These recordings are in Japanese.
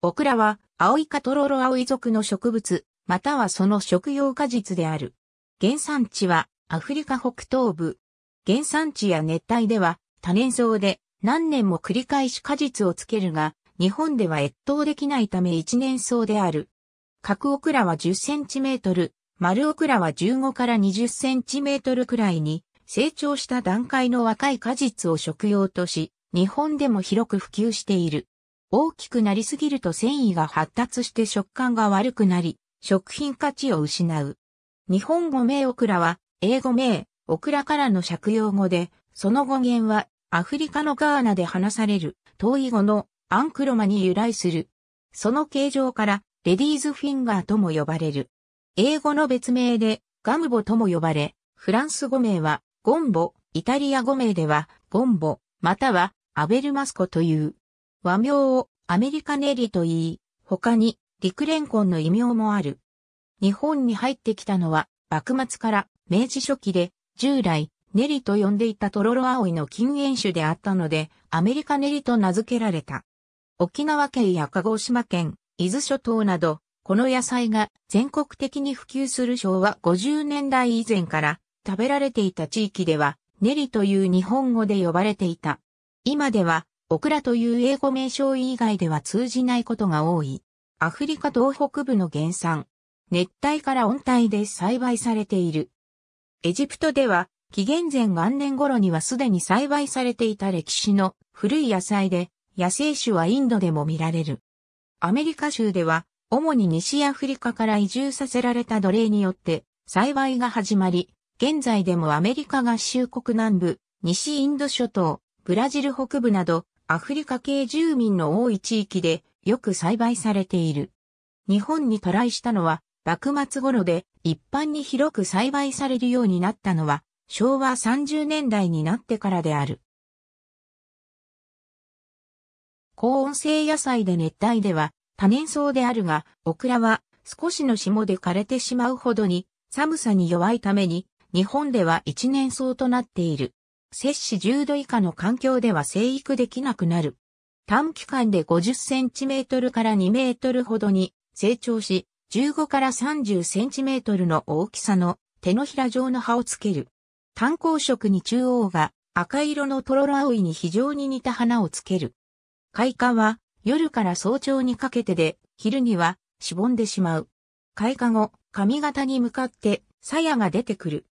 オクラは、アオイカトロロアオイ属の植物、またはその食用果実である。原産地は、アフリカ北東部。原産地や熱帯では、多年草で、何年も繰り返し果実をつけるが、日本では越冬できないため一年草である。角オクラは10センチメートル、丸オクラは15から20センチメートルくらいに、成長した段階の若い果実を食用とし、日本でも広く普及している。大きくなりすぎると繊維が発達して食感が悪くなり、食品価値を失う。日本語名オクラは、英語名、オクラからの借用語で、その語源は、アフリカのガーナで話される、遠い語のアンクロマに由来する。その形状から、レディーズフィンガーとも呼ばれる。英語の別名で、ガムボとも呼ばれ、フランス語名は、ゴンボ、イタリア語名では、ゴンボ、または、アベルマスコという。和名をアメリカネリと言い、他に陸連ンの異名もある。日本に入ってきたのは幕末から明治初期で従来ネリと呼んでいたトロロアオイの禁煙種であったのでアメリカネリと名付けられた。沖縄県や鹿児島県、伊豆諸島などこの野菜が全国的に普及する昭和50年代以前から食べられていた地域ではネリという日本語で呼ばれていた。今ではオクラという英語名称以外では通じないことが多い。アフリカ東北部の原産。熱帯から温帯で栽培されている。エジプトでは、紀元前元年頃にはすでに栽培されていた歴史の古い野菜で、野生種はインドでも見られる。アメリカ州では、主に西アフリカから移住させられた奴隷によって、栽培が始まり、現在でもアメリカ合衆国南部、西インド諸島、ブラジル北部など、アフリカ系住民の多い地域でよく栽培されている。日本に渡来したのは幕末頃で一般に広く栽培されるようになったのは昭和30年代になってからである。高温性野菜で熱帯では多年草であるが、オクラは少しの霜で枯れてしまうほどに寒さに弱いために日本では一年草となっている。摂氏10度以下の環境では生育できなくなる。短期間で50センチメートルから2メートルほどに成長し、15から30センチメートルの大きさの手のひら状の葉をつける。単光色に中央が赤色のトロロアオイに非常に似た花をつける。開花は夜から早朝にかけてで、昼にはしぼんでしまう。開花後、髪型に向かって鞘が出てくる。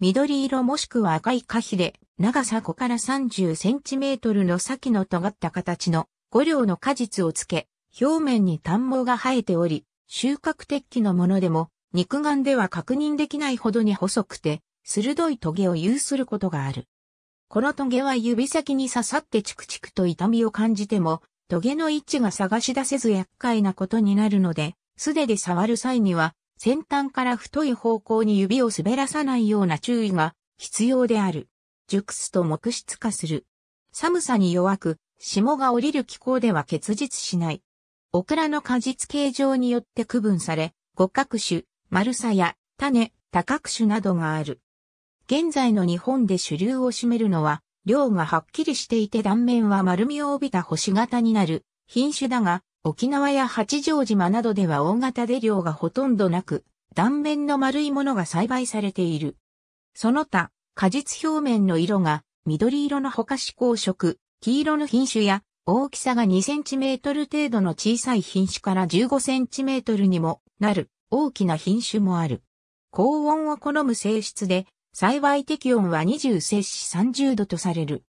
緑色もしくは赤い花ひで長さ5から30センチメートルの先の尖った形の5両の果実をつけ、表面に短毛が生えており、収穫適期のものでも肉眼では確認できないほどに細くて、鋭いトゲを有することがある。このトゲは指先に刺さってチクチクと痛みを感じても、トゲの位置が探し出せず厄介なことになるので、素手で触る際には、先端から太い方向に指を滑らさないような注意が必要である。熟すと木質化する。寒さに弱く、霜が降りる気候では結実しない。オクラの果実形状によって区分され、五角種、丸さや種、多角種などがある。現在の日本で主流を占めるのは、量がはっきりしていて断面は丸みを帯びた星型になる品種だが、沖縄や八丈島などでは大型で量がほとんどなく、断面の丸いものが栽培されている。その他、果実表面の色が緑色のほか指向色、黄色の品種や大きさが 2cm 程度の小さい品種から 15cm にもなる大きな品種もある。高温を好む性質で栽培適温は20摂氏30度とされる。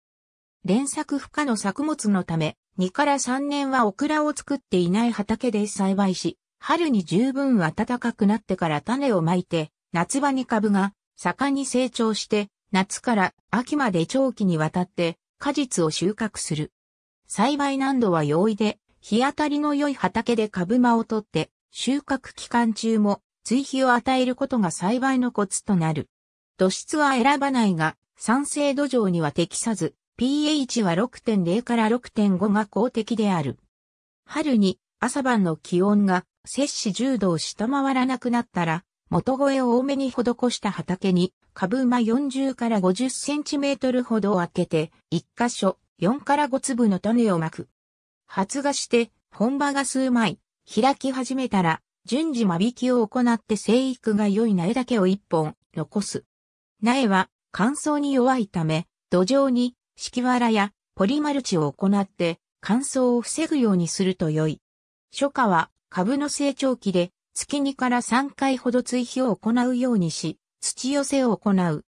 連作不可の作物のため2から3年はオクラを作っていない畑で栽培し、春に十分暖かくなってから種をまいて、夏場に株が盛んに成長して夏から秋まで長期にわたって果実を収穫する。栽培難度は容易で、日当たりの良い畑で株間を取って、収穫期間中も追肥を与えることが栽培のコツとなる。土質は選ばないが、酸性土壌には適さず、pH は6.0から6.5が公的である。春に朝晩の気温が摂氏10度を下回らなくなったら、元越を多めに施した畑に、株間40から50センチメートルほどを開けて、1箇所4から5粒の種をまく。発芽して、本葉が数枚、開き始めたら、順次間引きを行って生育が良い苗だけを1本残す。苗は乾燥に弱いため、土壌に敷きわらやポリマルチを行って乾燥を防ぐようにすると良い。初夏は株の成長期で月2から3回ほど追肥を行うようにし、土寄せを行う。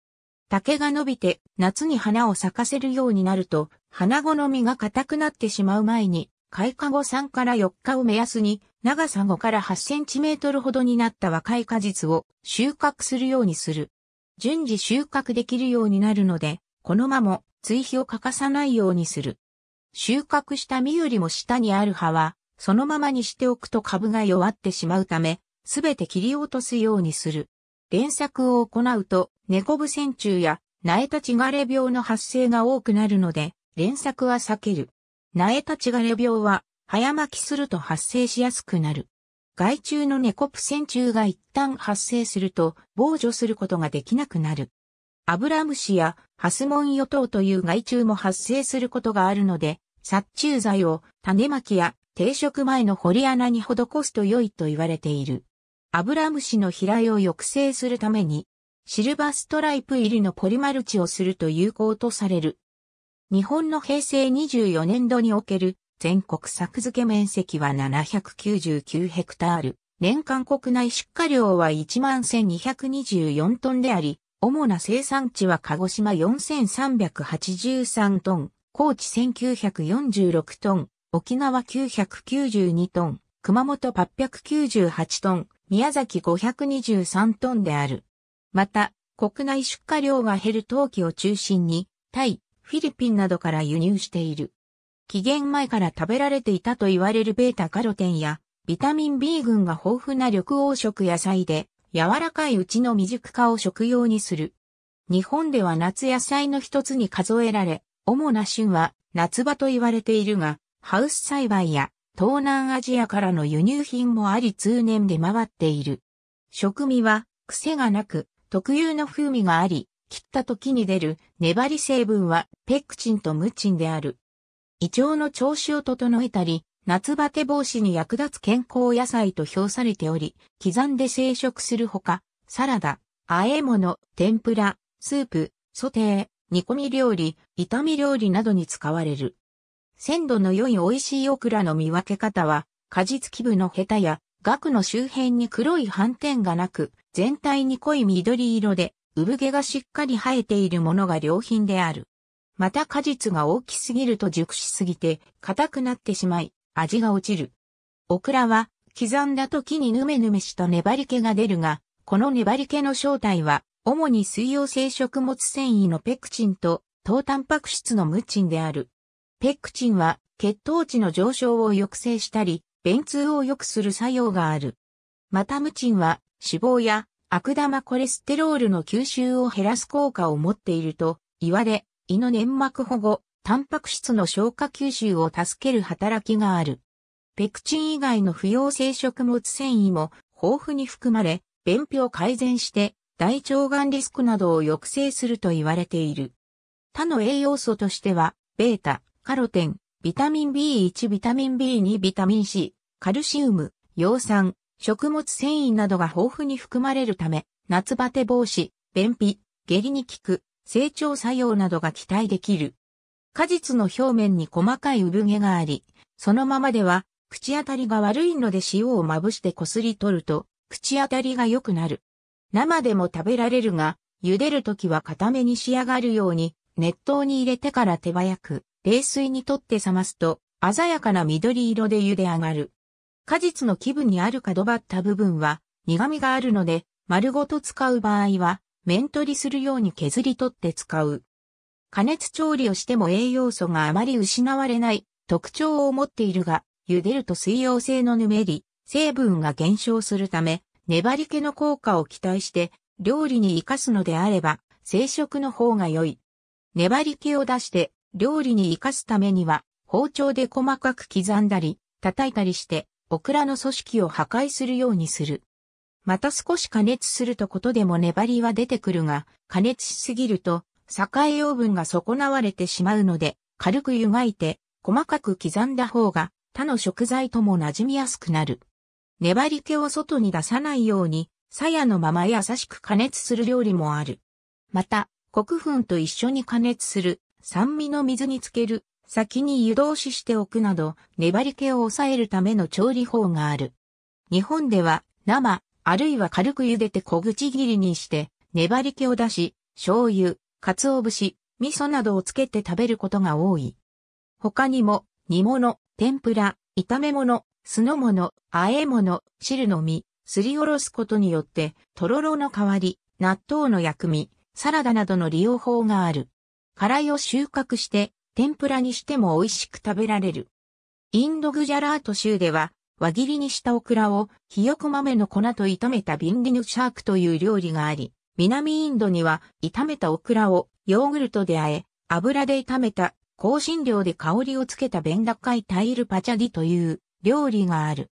竹が伸びて夏に花を咲かせるようになると、花好みが硬くなってしまう前に、開花後3から4日を目安に、長さ5から8センチメートルほどになった若い果実を収穫するようにする。順次収穫できるようになるので、この間も追肥を欠かさないようにする。収穫した実よりも下にある葉はそのままにしておくと株が弱ってしまうため、すべて切り落とすようにする。連作を行うと、猫部線虫や苗立ち枯れ病の発生が多くなるので、連作は避ける。苗立ち枯れ病は、早巻きすると発生しやすくなる。害虫の猫プセン虫が一旦発生すると防除することができなくなる。アブラムシやハスモンヨトウという害虫も発生することがあるので、殺虫剤を種まきや定食前の掘り穴に施すと良いと言われている。アブラムシの飛来を抑制するために、シルバーストライプ入りのポリマルチをすると有効とされる。日本の平成24年度における全国作付け面積は799ヘクタール。年間国内出荷量は11,224トンであり、主な生産地は鹿児島4383トン、高知1946トン、沖縄992トン、熊本898トン、宮崎523トンである。また、国内出荷量が減る陶器を中心に、タイ、フィリピンなどから輸入している。期限前から食べられていたと言われるベータカロテンや、ビタミン B 群が豊富な緑黄色野菜で、柔らかいうちの未熟化を食用にする。日本では夏野菜の一つに数えられ、主な旬は夏場と言われているが、ハウス栽培や東南アジアからの輸入品もあり通年で回っている。食味は癖がなく特有の風味があり、切った時に出る粘り成分はペクチンとムチンである。胃腸の調子を整えたり、夏バテ防止に役立つ健康野菜と評されており、刻んで生食するほか、サラダ、和え物、天ぷら、スープ、ソテー、煮込み料理、炒め料理などに使われる。鮮度の良い美味しいオクラの見分け方は、果実基部のヘタや、額の周辺に黒い斑点がなく、全体に濃い緑色で、産毛がしっかり生えているものが良品である。また果実が大きすぎると熟しすぎて、硬くなってしまい、味が落ちる。オクラは、刻んだ時にヌメヌメした粘り気が出るが、この粘り気の正体は、主に水溶性食物繊維のペクチンと、糖タンパク質のムチンである。ペクチンは血糖値の上昇を抑制したり、便通を良くする作用がある。またムチンは脂肪や悪玉コレステロールの吸収を減らす効果を持っていると言われ、胃の粘膜保護、タンパク質の消化吸収を助ける働きがある。ペクチン以外の不溶性食物繊維も豊富に含まれ、便秘を改善して大腸がんリスクなどを抑制すると言われている。他の栄養素としては、ベータ、カロテン、ビタミン B1、ビタミン B2、ビタミン C、カルシウム、葉酸、食物繊維などが豊富に含まれるため、夏バテ防止、便秘、下痢に効く、成長作用などが期待できる。果実の表面に細かい産毛があり、そのままでは、口当たりが悪いので塩をまぶしてこすり取ると、口当たりが良くなる。生でも食べられるが、茹でるときは固めに仕上がるように、熱湯に入れてから手早く、冷水にとって冷ますと、鮮やかな緑色で茹で上がる。果実の気分にある角張った部分は、苦味があるので、丸ごと使う場合は、面取りするように削り取って使う。加熱調理をしても栄養素があまり失われない特徴を持っているが、茹でると水溶性のぬめり、成分が減少するため、粘り気の効果を期待して、料理に活かすのであれば、生食の方が良い。粘り気を出して、料理に活かすためには、包丁で細かく刻んだり、叩いたりして、オクラの組織を破壊するようにする。また少し加熱するとことでも粘りは出てくるが、加熱しすぎると、栄養分が損なわれてしまうので、軽く湯がいて、細かく刻んだ方が、他の食材とも馴染みやすくなる。粘り気を外に出さないように、鞘のまま優しく加熱する料理もある。また、黒粉と一緒に加熱する酸味の水につける、先に湯通ししておくなど、粘り気を抑えるための調理法がある。日本では、生、あるいは軽く茹でて小口切りにして、粘り気を出し、醤油、鰹節、味噌などをつけて食べることが多い。他にも、煮物、天ぷら、炒め物、酢の物、和え物、汁の実、すりおろすことによって、とろろの代わり、納豆の薬味、サラダなどの利用法がある。辛いを収穫して、天ぷらにしても美味しく食べられる。インドグジャラート州では、輪切りにしたオクラを、ひよこ豆の粉と炒めたビンディヌシャークという料理があり、南インドには、炒めたオクラをヨーグルトで和え、油で炒めた、香辛料で香りをつけたベンダカイタイルパチャディという料理がある。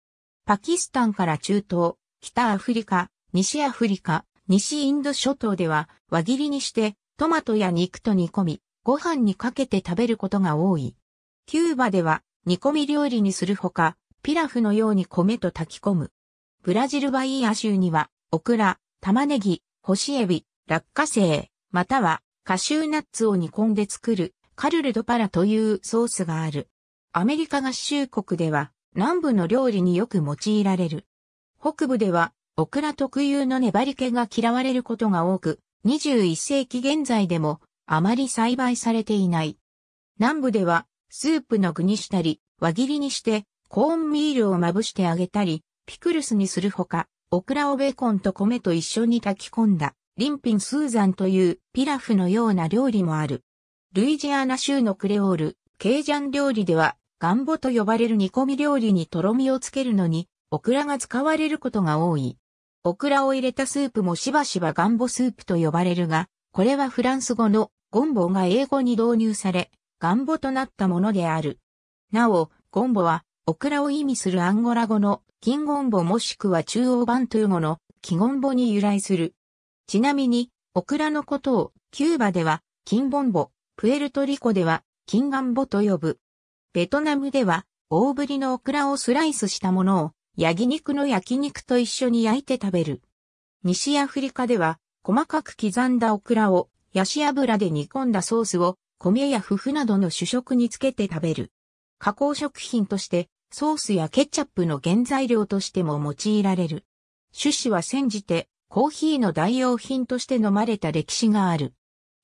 パキスタンから中東、北アフリカ、西アフリカ、西インド諸島では輪切りにしてトマトや肉と煮込み、ご飯にかけて食べることが多い。キューバでは煮込み料理にするほか、ピラフのように米と炊き込む。ブラジルバイーア州には、オクラ、玉ねぎ、干しエビ、落花生、またはカシューナッツを煮込んで作るカルルドパラというソースがある。アメリカ合衆国では南部の料理によく用いられる。北部ではオクラ特有の粘り気が嫌われることが多く、21世紀現在でもあまり栽培されていない。南部ではスープの具にしたり、輪切りにしてコーンミールをまぶして揚げたり、ピクルスにするほか、オクラをベーコンと米と一緒に炊き込んだ、リンピンスーザンというピラフのような料理もある。ルイジアナ州のクレオール、ケージャン料理では、ガンボと呼ばれる煮込み料理にとろみをつけるのに、オクラが使われることが多い。オクラを入れたスープもしばしばガンボスープと呼ばれるが、これはフランス語のゴンボが英語に導入され、ガンボとなったものである。なお、ゴンボは、オクラを意味するアンゴラ語のキンゴンボもしくは中央バントゥー語のキゴンボに由来する。ちなみに、オクラのことをキューバではキンボンボ、プエルトリコではキンガンボと呼ぶ。ベトナムでは大ぶりのオクラをスライスしたものを焼肉の焼肉と一緒に焼いて食べる。西アフリカでは、細かく刻んだオクラを、ヤシ油で煮込んだソースを、米やふふなどの主食につけて食べる。加工食品として、ソースやケチャップの原材料としても用いられる。種子は煎じて、コーヒーの代用品として飲まれた歴史がある。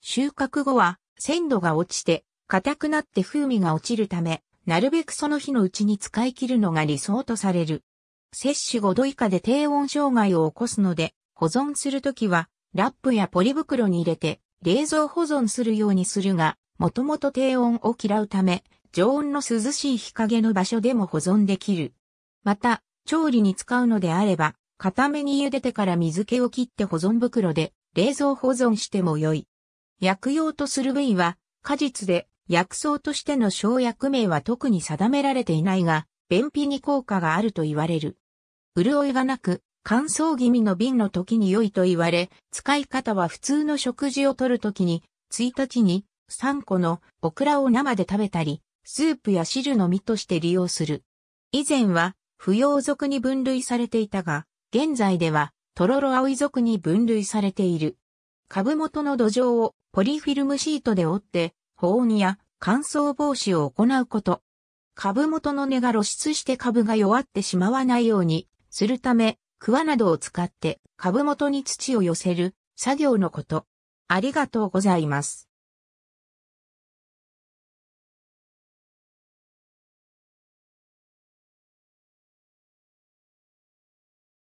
収穫後は、鮮度が落ちて、硬くなって風味が落ちるため、なるべくその日のうちに使い切るのが理想とされる。摂取5度以下で低温障害を起こすので、保存するときは、ラップやポリ袋に入れて、冷蔵保存するようにするが、もともと低温を嫌うため、常温の涼しい日陰の場所でも保存できる。また、調理に使うのであれば、固めに茹でてから水気を切って保存袋で冷蔵保存しても良い。薬用とする部位は、果実で薬草としての生薬名は特に定められていないが、便秘に効果があると言われる。潤いがなく、乾燥気味の瓶の時に良いと言われ、使い方は普通の食事をとる時に、1日に3個のオクラを生で食べたり、スープや汁の実として利用する。以前は不要属に分類されていたが、現在ではとろろ青い属に分類されている。株元の土壌をポリフィルムシートで折って、保温や乾燥防止を行うこと。株元の根が露出して株が弱ってしまわないように、するため、クワなどを使って株元に土を寄せる作業のこと。ありがとうございます。